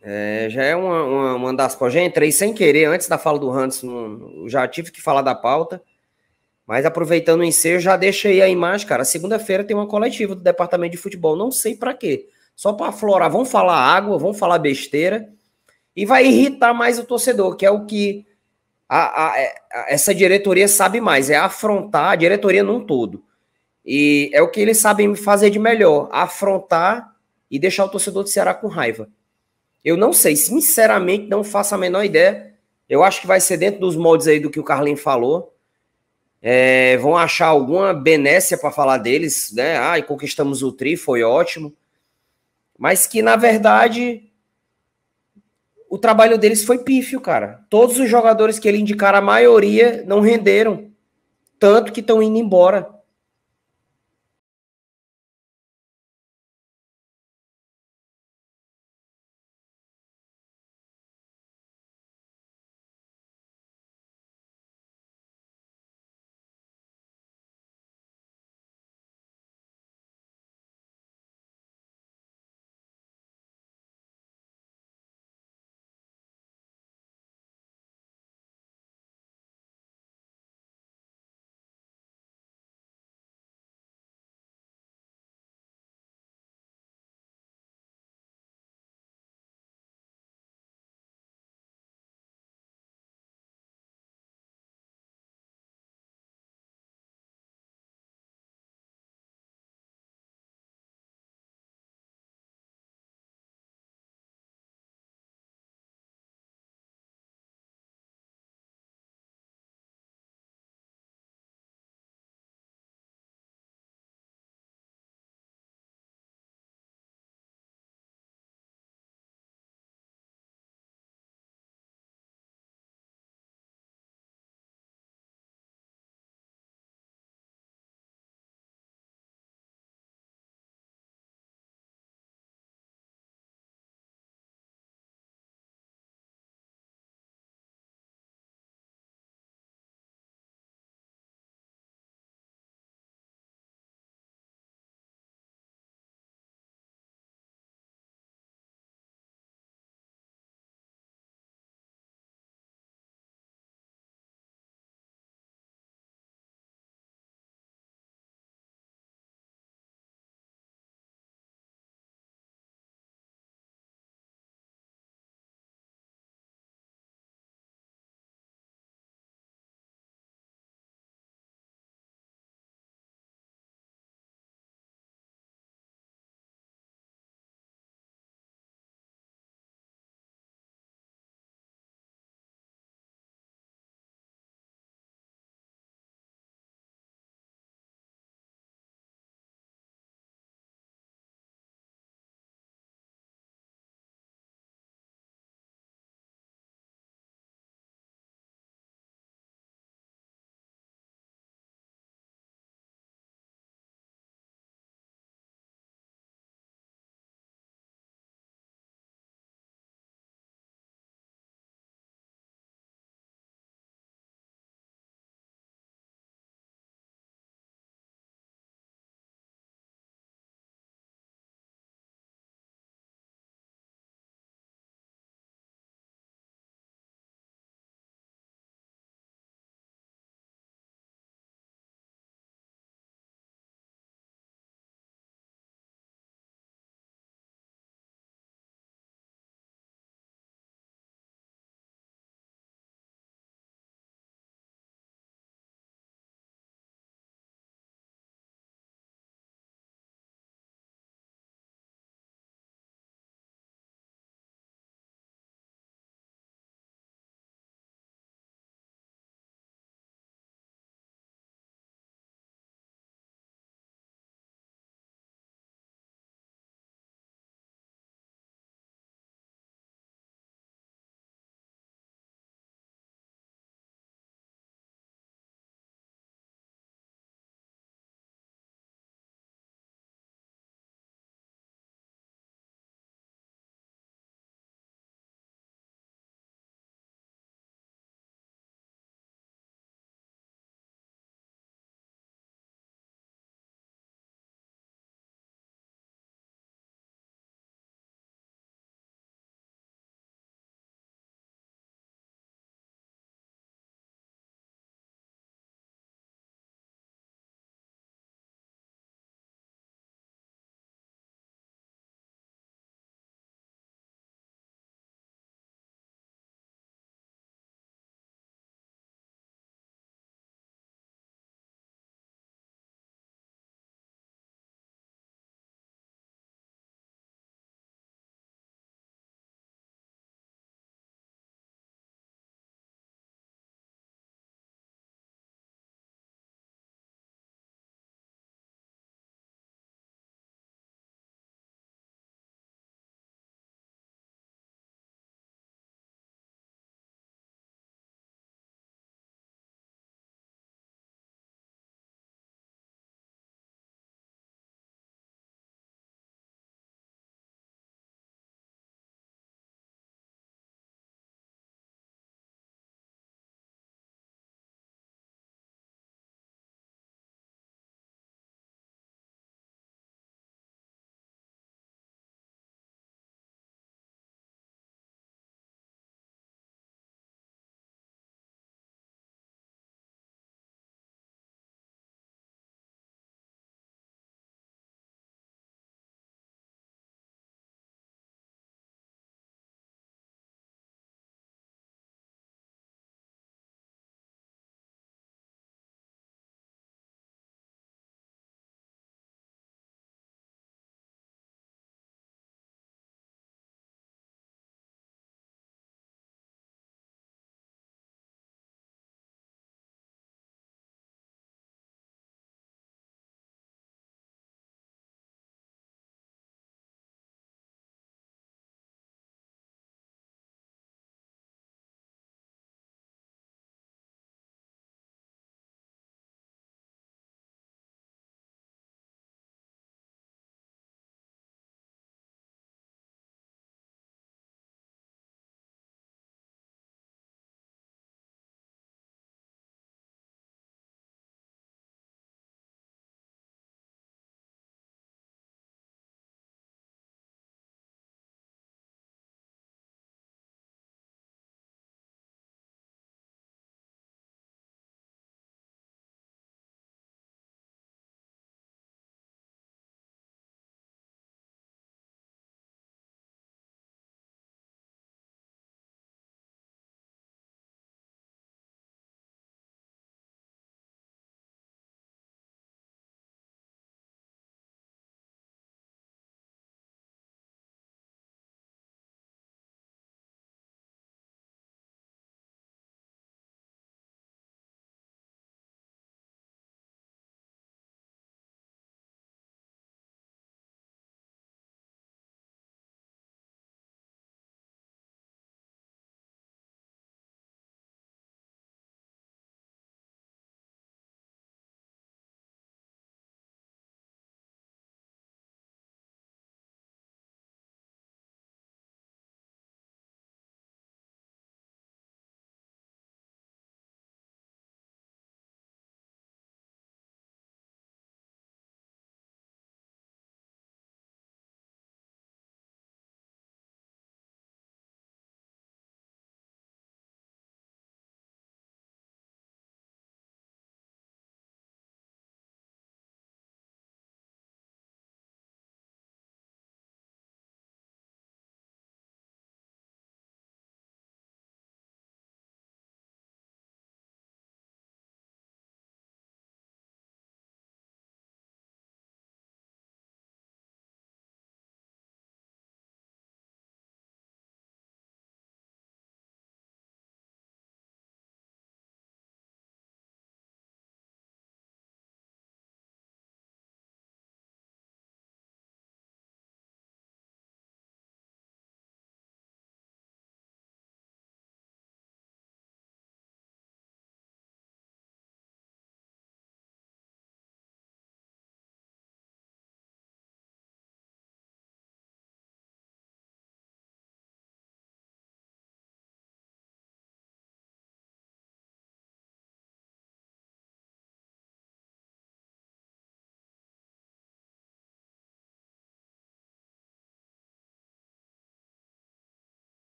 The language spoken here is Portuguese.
É, já é uma, uma, uma das coisas. Já entrei sem querer, antes da fala do Hans, já tive que falar da pauta. Mas aproveitando o ensejo, já deixei aí a imagem, cara. Segunda-feira tem uma coletiva do Departamento de Futebol, não sei para quê. Só para aflorar, vão falar água, vão falar besteira e vai irritar mais o torcedor, que é o que a, a, é, a, essa diretoria sabe mais, é afrontar a diretoria num todo. E é o que eles sabem fazer de melhor, afrontar e deixar o torcedor de Ceará com raiva. Eu não sei, sinceramente, não faço a menor ideia. Eu acho que vai ser dentro dos moldes aí do que o Carlinhos falou. É, vão achar alguma benécia para falar deles, né? Ah, e conquistamos o tri, foi ótimo. Mas que, na verdade, o trabalho deles foi pífio, cara. Todos os jogadores que ele indicar, a maioria não renderam. Tanto que estão indo embora.